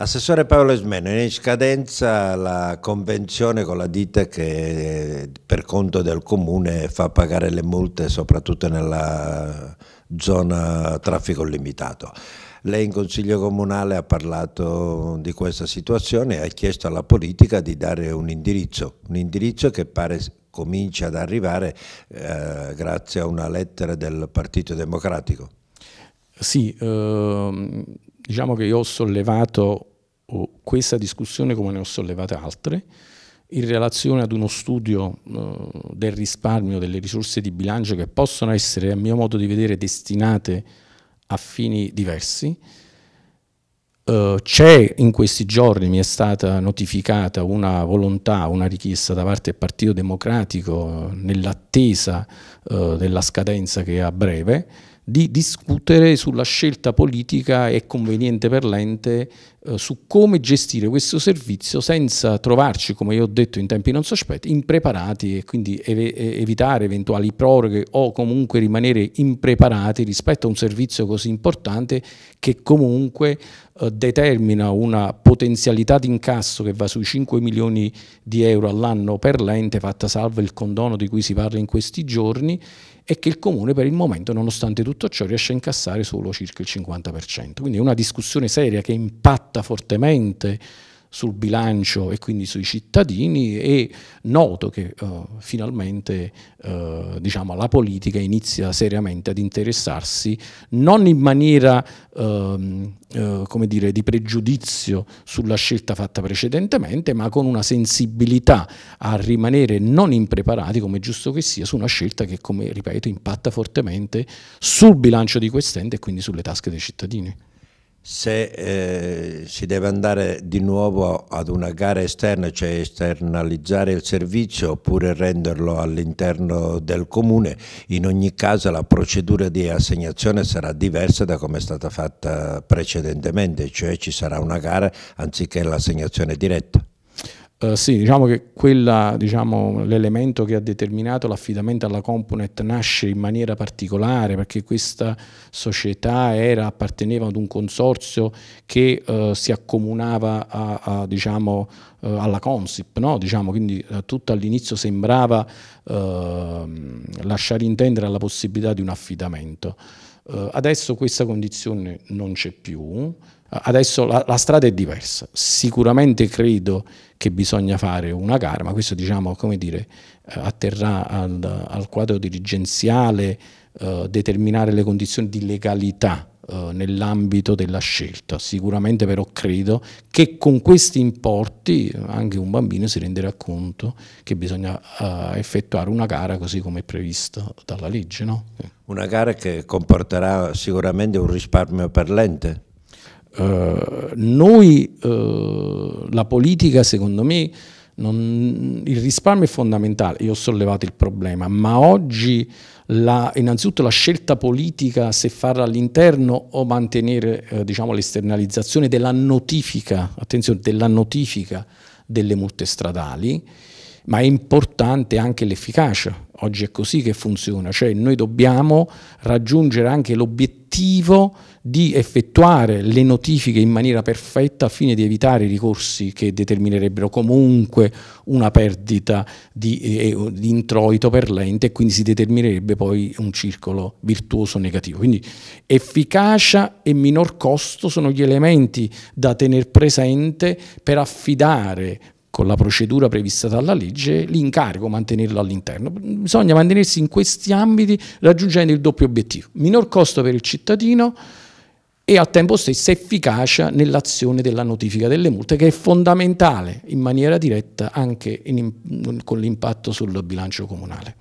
Assessore Paolo Esmeno, è in scadenza la convenzione con la ditta che per conto del comune fa pagare le multe soprattutto nella zona traffico limitato. Lei in consiglio comunale ha parlato di questa situazione e ha chiesto alla politica di dare un indirizzo, un indirizzo che pare comincia ad arrivare eh, grazie a una lettera del Partito Democratico. Sì, ehm diciamo che io ho sollevato questa discussione come ne ho sollevate altre, in relazione ad uno studio eh, del risparmio delle risorse di bilancio che possono essere, a mio modo di vedere, destinate a fini diversi. Eh, c'è in questi giorni, mi è stata notificata una volontà, una richiesta da parte del Partito Democratico eh, nell'attesa della scadenza che è a breve, di discutere sulla scelta politica e conveniente per l'ente eh, su come gestire questo servizio senza trovarci, come io ho detto, in tempi non sospetti, impreparati e quindi ev evitare eventuali proroghe o comunque rimanere impreparati rispetto a un servizio così importante che comunque eh, determina una potenzialità di incasso che va sui 5 milioni di euro all'anno per l'ente, fatta salva il condono di cui si parla in questi giorni e che il Comune per il momento, nonostante tutto, tutto ciò riesce a incassare solo circa il 50%. Quindi è una discussione seria che impatta fortemente sul bilancio e quindi sui cittadini e noto che uh, finalmente uh, diciamo, la politica inizia seriamente ad interessarsi non in maniera uh, come dire, di pregiudizio sulla scelta fatta precedentemente ma con una sensibilità a rimanere non impreparati come è giusto che sia su una scelta che come ripeto impatta fortemente sul bilancio di quest'ente e quindi sulle tasche dei cittadini se eh, si deve andare di nuovo ad una gara esterna, cioè esternalizzare il servizio oppure renderlo all'interno del comune, in ogni caso la procedura di assegnazione sarà diversa da come è stata fatta precedentemente, cioè ci sarà una gara anziché l'assegnazione diretta. Eh, sì, diciamo che quella, diciamo, l'elemento che ha determinato l'affidamento alla Component nasce in maniera particolare perché questa società era, apparteneva ad un consorzio che uh, si accomunava a, a, diciamo, uh, alla Consip, no? diciamo, quindi tutto all'inizio sembrava ehm, lasciare intendere la possibilità di un affidamento. adesso questa condizione non c'è più Adesso la, la, strada è diversa, sicuramente credo che bisogna fare una gara, ma questo diciamo, come dire, eh, atterrà al, al quadro dirigenziale eh, determinare le condizioni di legalità eh, nell'ambito della scelta. Sicuramente però credo che con questi importi anche un bambino si renderà conto che bisogna eh, effettuare una gara così come è previsto dalla legge. No? Una gara che comporterà sicuramente un risparmio per l'ente. Eh, noi, eh, la politica secondo me, non, il risparmio è fondamentale, io ho sollevato il problema, ma oggi la, innanzitutto la scelta politica se farla all'interno o mantenere eh, diciamo, l'esternalizzazione della notifica, attenzione, della notifica delle multe stradali, ma è importante anche l'efficacia. Oggi è così che funziona, cioè noi dobbiamo raggiungere anche l'obiettivo di effettuare le notifiche in maniera perfetta a fine di evitare i ricorsi che determinerebbero comunque una perdita di, eh, eh di introito per l'ente e quindi si determinerebbe poi un circolo virtuoso negativo. Quindi efficacia e minor costo sono gli elementi da tenere presente per affidare con la procedura prevista dalla legge, l'incarico mantenerlo all'interno. Bisogna mantenersi in questi ambiti raggiungendo il doppio obiettivo, minor costo per il cittadino e al tempo stesso efficacia nell'azione della notifica delle multe che è fondamentale in maniera diretta anche in, con l'impatto sul bilancio comunale.